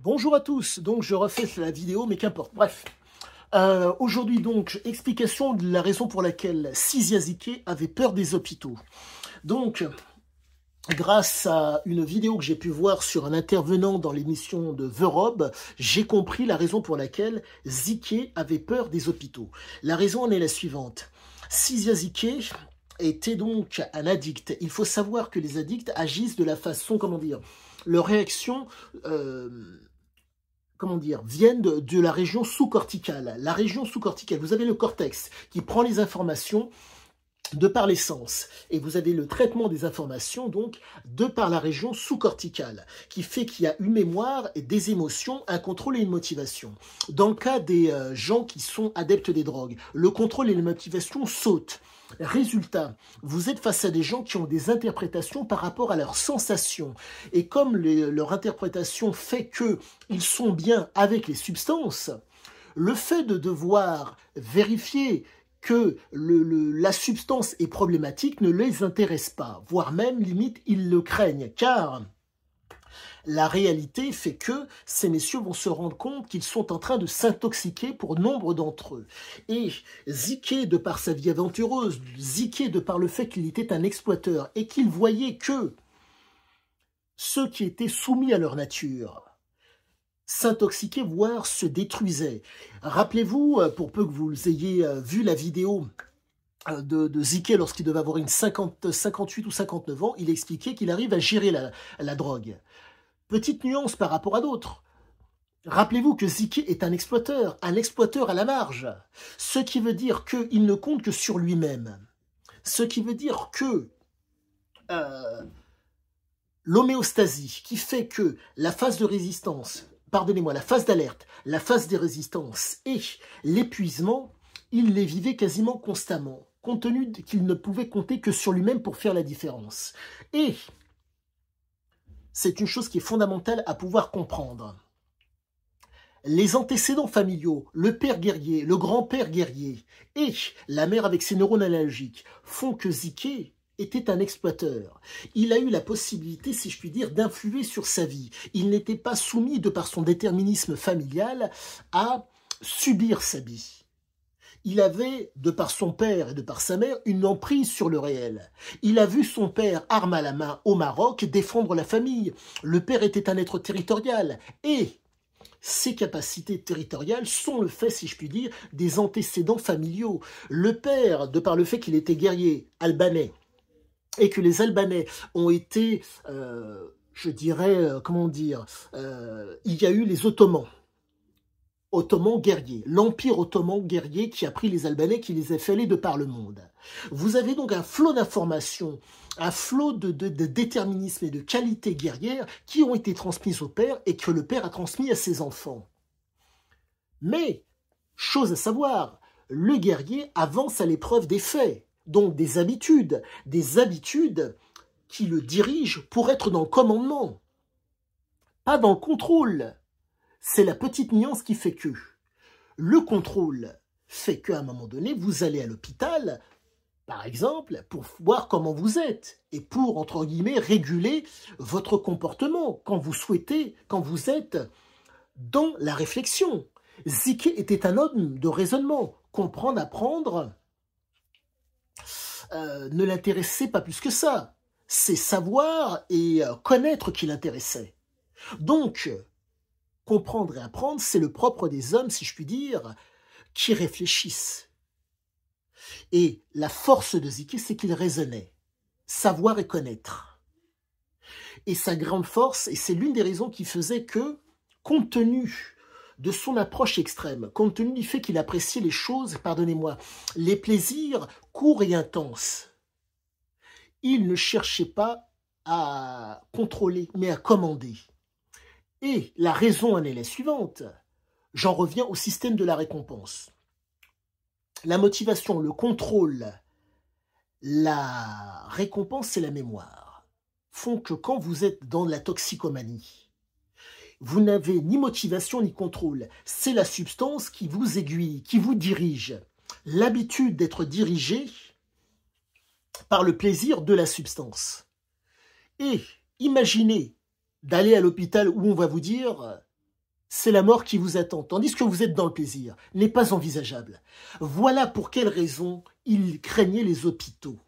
Bonjour à tous, donc je refais la vidéo, mais qu'importe, bref. Euh, aujourd'hui donc, explication de la raison pour laquelle Sisiazike avait peur des hôpitaux. Donc, grâce à une vidéo que j'ai pu voir sur un intervenant dans l'émission de The j'ai compris la raison pour laquelle Zike avait peur des hôpitaux. La raison en est la suivante. Sisiazike était donc un addict. Il faut savoir que les addicts agissent de la façon, comment dire, leurs réactions, euh, comment dire, viennent de, de la région sous-corticale. La région sous-corticale, vous avez le cortex qui prend les informations de par les sens. Et vous avez le traitement des informations, donc, de par la région sous-corticale, qui fait qu'il y a une mémoire, et des émotions, un contrôle et une motivation. Dans le cas des euh, gens qui sont adeptes des drogues, le contrôle et la motivation sautent. Résultat, vous êtes face à des gens qui ont des interprétations par rapport à leurs sensations. Et comme leur interprétation fait qu'ils sont bien avec les substances, le fait de devoir vérifier que la substance est problématique ne les intéresse pas, voire même limite ils le craignent, car la réalité fait que ces messieurs vont se rendre compte qu'ils sont en train de s'intoxiquer pour nombre d'entre eux. Et Ziké de par sa vie aventureuse, Ziké de par le fait qu'il était un exploiteur et qu'il voyait que ceux qui étaient soumis à leur nature, s'intoxiquait, voire se détruisait. Rappelez-vous, euh, pour peu que vous ayez euh, vu la vidéo euh, de, de lorsqu'il devait avoir une 58 ou 59 ans, il expliquait qu'il arrive à gérer la, drogue. Petite nuance par rapport à d'autres. Rappelez-vous que Ziké est un exploiteur, un exploiteur à la marge, ce qui veut dire qu'il ne compte que sur lui-même, ce qui veut dire que l'homéostasie qui fait que la phase de résistance pardonnez-moi, la phase d'alerte, la phase des résistances et l'épuisement, il les vivait quasiment constamment, compte tenu qu'il ne pouvait compter que sur lui-même pour faire la différence. Et c'est une chose qui est fondamentale à pouvoir comprendre. Les antécédents familiaux, le père guerrier, le grand-père guerrier et la mère avec ses neurones analogiques font que Ziké était un exploiteur. Il a eu la possibilité, si je puis dire, d'influer sur sa vie. Il n'était pas soumis, de par son déterminisme familial, à subir sa vie il avait, de par son père et de par sa mère, une emprise sur le réel. Il a vu son père, arme à la main, au Maroc, défendre la famille. Le père était un être territorial. Et ses capacités territoriales sont le fait, si je puis dire, des antécédents familiaux. Le père, de par le fait qu'il était guerrier, albanais, et que les Albanais ont été, euh, je dirais, euh, comment dire, euh, il y a eu les Ottomans Ottomans guerriers, l'empire ottoman guerrier qui a pris les Albanais, qui les a fait aller de par le monde. Vous avez donc un flot d'informations, un flot de, de, déterminisme et de qualité guerrière qui ont été transmises au père et que le père a transmis à ses enfants. Mais, chose à savoir, le guerrier avance à l'épreuve des faits donc des habitudes, des habitudes qui le dirigent pour être dans le commandement, pas dans le contrôle. C'est la petite nuance qui fait que le contrôle fait qu'à un moment donné, vous allez à l'hôpital, par exemple, pour voir comment vous êtes et pour, entre guillemets, réguler votre comportement quand vous souhaitez, quand vous êtes dans la réflexion. Zike était un homme de raisonnement, comprendre, apprendre, euh, ne l'intéressait pas plus que ça. C'est savoir et euh, connaître qui l'intéressait. Donc, comprendre et apprendre, c'est le propre des hommes, si je puis dire, qui réfléchissent. Et la force de Ziki, c'est qu'il raisonnait. Savoir et connaître. Et sa grande force, et c'est l'une des raisons qui faisait que, compte tenu de son approche extrême, compte tenu du fait qu'il appréciait les choses, pardonnez-moi, les plaisirs courts et intenses. Il ne cherchait pas à contrôler, mais à commander. Et la raison en est la suivante. J'en reviens au système de la récompense. La motivation, le contrôle, la récompense et la mémoire font que quand vous êtes dans la toxicomanie, vous n'avez ni motivation ni contrôle. C'est la substance qui vous aiguille, qui vous dirige. L'habitude d'être dirigé par le plaisir de la substance. Et imaginez d'aller à l'hôpital où on va vous dire c'est la mort qui vous attend, tandis que vous êtes dans le plaisir, n'est pas envisageable. Voilà pour quelle raison il craignait les hôpitaux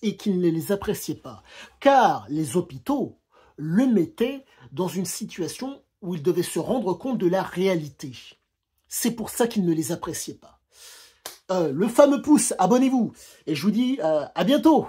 et qu'il ne les appréciait pas. Car les hôpitaux le mettait dans une situation où il devait se rendre compte de la réalité. C'est pour ça qu'il ne les appréciait pas. Euh, le fameux pouce, abonnez-vous, et je vous dis euh, à bientôt